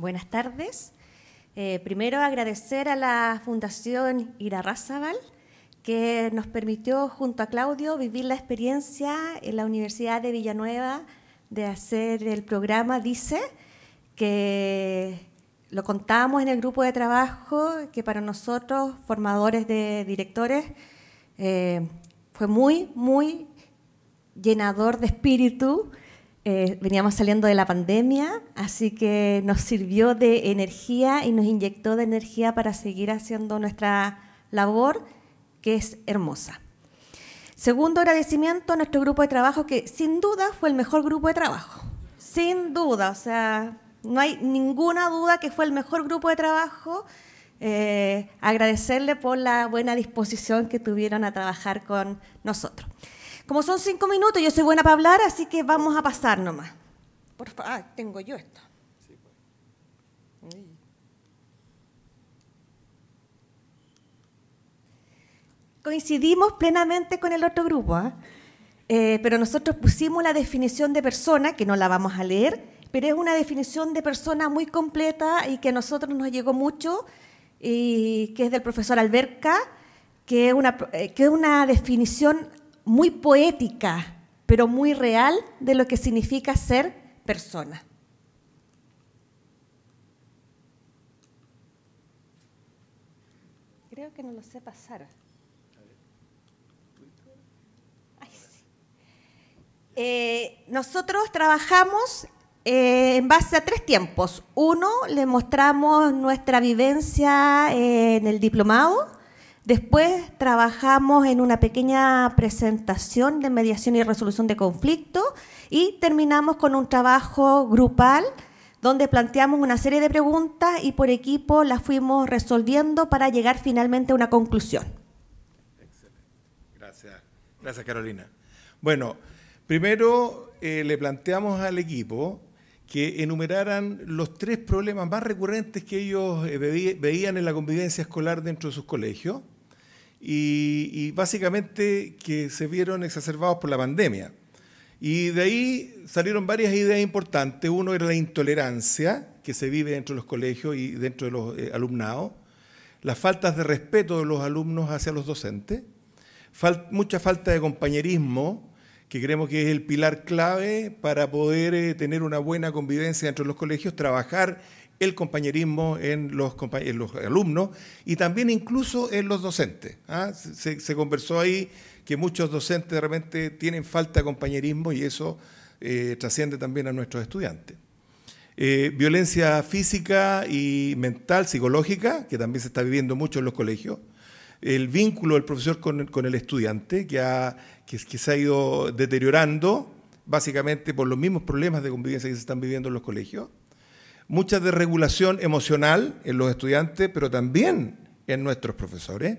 Buenas tardes. Eh, primero agradecer a la Fundación Irarrázaval que nos permitió junto a Claudio vivir la experiencia en la Universidad de Villanueva de hacer el programa Dice, que lo contamos en el grupo de trabajo, que para nosotros, formadores de directores, eh, fue muy, muy llenador de espíritu eh, veníamos saliendo de la pandemia, así que nos sirvió de energía y nos inyectó de energía para seguir haciendo nuestra labor, que es hermosa. Segundo agradecimiento a nuestro grupo de trabajo, que sin duda fue el mejor grupo de trabajo. Sin duda, o sea, no hay ninguna duda que fue el mejor grupo de trabajo. Eh, agradecerle por la buena disposición que tuvieron a trabajar con nosotros. Como son cinco minutos, yo soy buena para hablar, así que vamos a pasar nomás. Por favor, ah, tengo yo esto. Pues. Coincidimos plenamente con el otro grupo, ¿ah? eh, pero nosotros pusimos la definición de persona, que no la vamos a leer, pero es una definición de persona muy completa y que a nosotros nos llegó mucho, y que es del profesor Alberca, que eh, que es una definición muy poética, pero muy real de lo que significa ser persona. Creo que no lo sé pasar. Eh, nosotros trabajamos eh, en base a tres tiempos. Uno, le mostramos nuestra vivencia eh, en el diplomado Después trabajamos en una pequeña presentación de mediación y resolución de conflictos y terminamos con un trabajo grupal donde planteamos una serie de preguntas y por equipo las fuimos resolviendo para llegar finalmente a una conclusión. Excelente. Gracias. Gracias, Carolina. Bueno, primero eh, le planteamos al equipo que enumeraran los tres problemas más recurrentes que ellos eh, veían en la convivencia escolar dentro de sus colegios y, básicamente que se vieron exacerbados por la pandemia. Y de ahí salieron varias ideas importantes. Uno era la intolerancia que se vive dentro de los colegios y dentro de los eh, alumnados, las faltas de respeto de los alumnos hacia los docentes, mucha falta de compañerismo, que creemos que es el pilar clave para poder eh, tener una buena convivencia entre los colegios, trabajar el compañerismo en los, alumnos y también incluso en los docentes. ¿ah? Se, conversó ahí que muchos docentes de repente tienen falta de compañerismo y eso eh, trasciende también a nuestros estudiantes. Eh, violencia física y mental, psicológica, que también se está viviendo mucho en los colegios el vínculo del profesor con, el estudiante, que, que, se ha ido deteriorando básicamente por los mismos problemas de convivencia que se están viviendo en los colegios, mucha desregulación emocional en los estudiantes, pero también en nuestros profesores,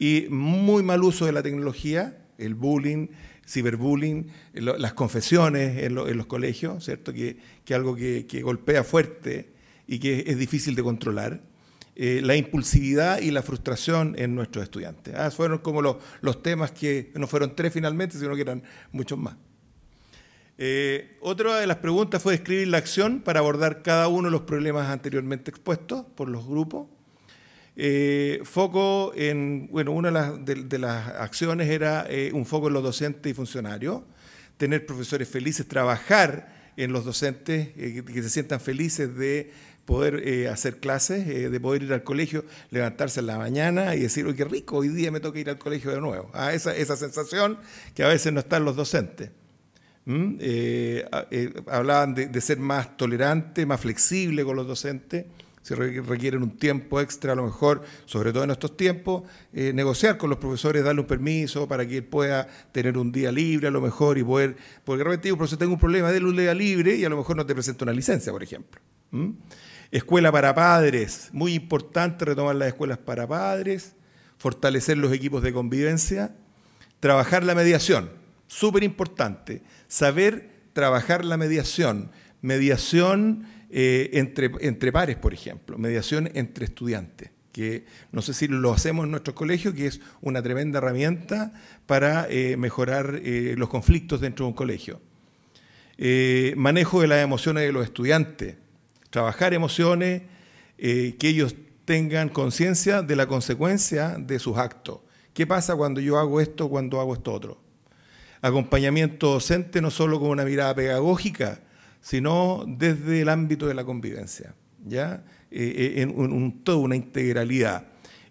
y muy mal uso de la tecnología, el bullying, ciberbullying, las confesiones en, los colegios, ¿cierto? Que es algo que golpea fuerte y que es difícil de controlar. Eh, la impulsividad y la frustración en nuestros estudiantes. Ah, fueron como los, temas que no fueron tres finalmente, sino que eran muchos más. Eh, otra de las preguntas fue describir la acción para abordar cada uno de los problemas anteriormente expuestos por los grupos. Eh, foco en, bueno, una de las, acciones era un foco en los docentes y funcionarios, tener profesores felices, trabajar en los docentes, eh, que se sientan felices de poder eh, hacer clases, eh, de poder ir al colegio, levantarse en la mañana y decir, oye, qué rico, hoy día me toca ir al colegio de nuevo. a ah, esa, esa sensación que a veces no están los docentes. ¿Mm? Ah, hablaban de, de ser más tolerante, más flexible con los docentes si requieren un tiempo extra, a lo mejor, sobre todo en estos tiempos, eh, negociar con los profesores, darle un permiso para que él pueda tener un día libre, a lo mejor, y poder, porque realmente un profesor tengo un problema, déle un día libre y a lo mejor no te presenta una licencia, por ejemplo. Escuela para padres, muy importante retomar las escuelas para padres, fortalecer los equipos de convivencia, trabajar la mediación, súper importante, saber trabajar la mediación. Mediación eh, entre, pares, por ejemplo, mediación entre estudiantes que no sé si lo hacemos en nuestro colegio, que es una tremenda herramienta para eh, mejorar eh, los conflictos dentro de un colegio. manejo de las emociones de los estudiantes, trabajar emociones, que ellos tengan conciencia de la consecuencia de sus actos. ¿Qué pasa cuando yo hago esto, cuando hago esto otro? Acompañamiento docente no solo con una mirada pedagógica, sino desde el ámbito de la convivencia, ¿ya? Eh, eh, en un, una integralidad.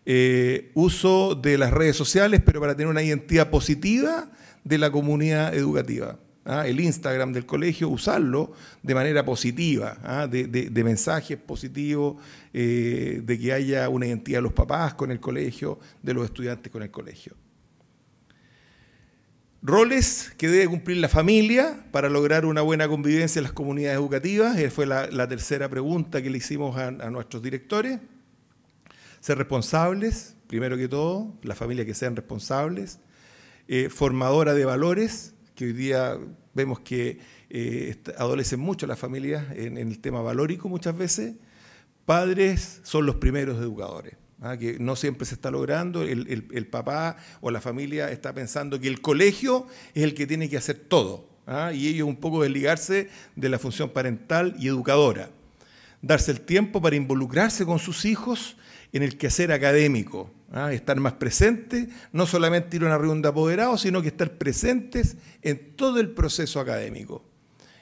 Eh, uso de las redes sociales, pero para tener una identidad positiva de la comunidad educativa. ¿ah? el Instagram del colegio, usarlo de manera positiva, ¿ah? de, mensajes positivos, de que haya una identidad de los papás con el colegio, de los estudiantes con el colegio roles que debe cumplir la familia para lograr una buena convivencia en las comunidades educativas. Esa eh, fue la, tercera pregunta que le hicimos a, nuestros directores. Ser responsables, primero que todo, las familias que sean responsables. Eh, formadora de valores, que hoy día vemos que eh, adolecen mucho las familias en el tema valórico muchas veces. Padres son los primeros educadores. ¿ah? que no siempre se está logrando, el, papá o la familia está pensando que el colegio es el que tiene que hacer todo, ¿ah? y ellos un poco desligarse de la función parental y educadora. Darse el tiempo para involucrarse con sus hijos en el quehacer académico, ¿ah? estar más presentes, no solamente ir a una reunión de apoderados, sino que estar presentes en todo el proceso académico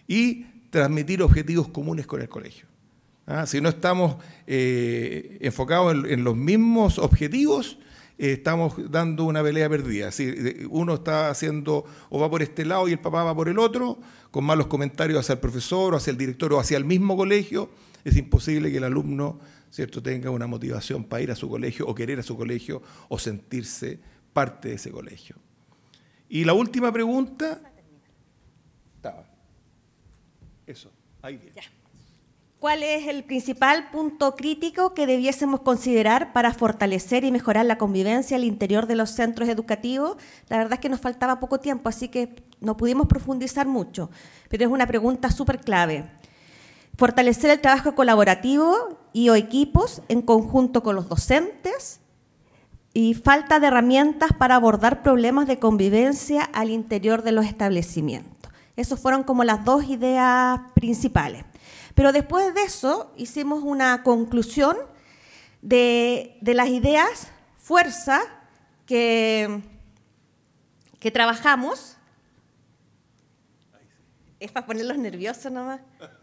y transmitir objetivos comunes con el colegio. ¿ah? Si no estamos eh, enfocados en, los mismos objetivos, eh, estamos dando una pelea perdida. Si eh, uno está haciendo o va por este lado y el papá va por el otro, con malos comentarios hacia el profesor o hacia el director o hacia el mismo colegio, es imposible que el alumno ¿cierto? tenga una motivación para ir a su colegio o querer a su colegio o sentirse parte de ese colegio. Y la última pregunta... Estaba. Eso, ahí viene. ¿Cuál es el principal punto crítico que debiésemos considerar para fortalecer y mejorar la convivencia al interior de los centros educativos? La verdad es que nos faltaba poco tiempo, así que no pudimos profundizar mucho, pero es una pregunta súper clave. Fortalecer el trabajo colaborativo y o equipos en conjunto con los docentes y falta de herramientas para abordar problemas de convivencia al interior de los establecimientos. Esas fueron como las dos ideas principales. Pero después de eso hicimos una conclusión de, las ideas, fuerzas que, que trabajamos. Es para ponerlos nerviosos nomás.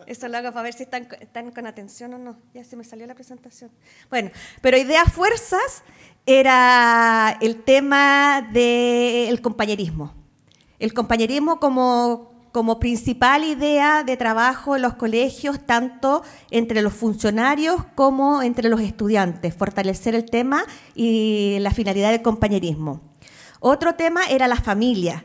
Eso lo hago para ver si están, con atención o no. Ya se me salió la presentación. Bueno, pero ideas, fuerzas era el tema del compañerismo. El compañerismo como, como principal idea de trabajo en los colegios, tanto entre los funcionarios como entre los estudiantes, fortalecer el tema y la finalidad del compañerismo. Otro tema era la familia.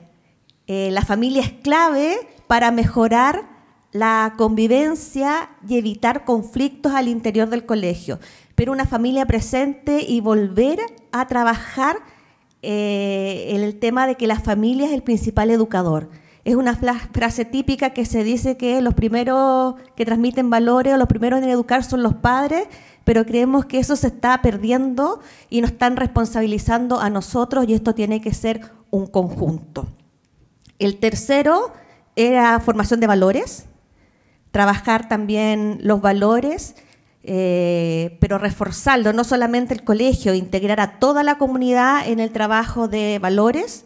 Eh, la familia es clave para mejorar la convivencia y evitar conflictos al interior del colegio, pero una familia presente y volver a trabajar eh, en el tema de que la familia es el principal educador. Es una frase típica que se dice que los primeros que transmiten valores o los primeros en educar son los padres, pero creemos que eso se está perdiendo y nos están responsabilizando a nosotros y esto tiene que ser un conjunto. El tercero era formación de valores, trabajar también los valores, eh, pero reforzarlo, no solamente el colegio, integrar a toda la comunidad en el trabajo de valores.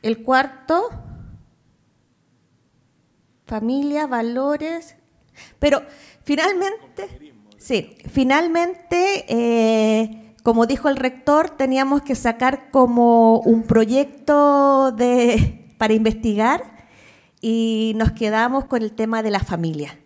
El cuarto familia, valores. Pero finalmente, sí, finalmente, eh, como dijo el rector, teníamos que sacar como un proyecto de, para investigar y nos quedamos con el tema de la familia.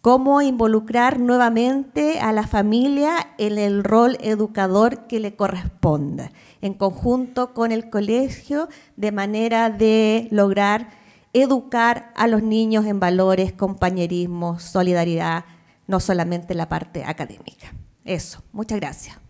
Cómo involucrar nuevamente a la familia en el rol educador que le corresponda, en conjunto con el colegio, de manera de lograr educar a los niños en valores, compañerismo, solidaridad, no solamente la parte académica. Eso, muchas gracias.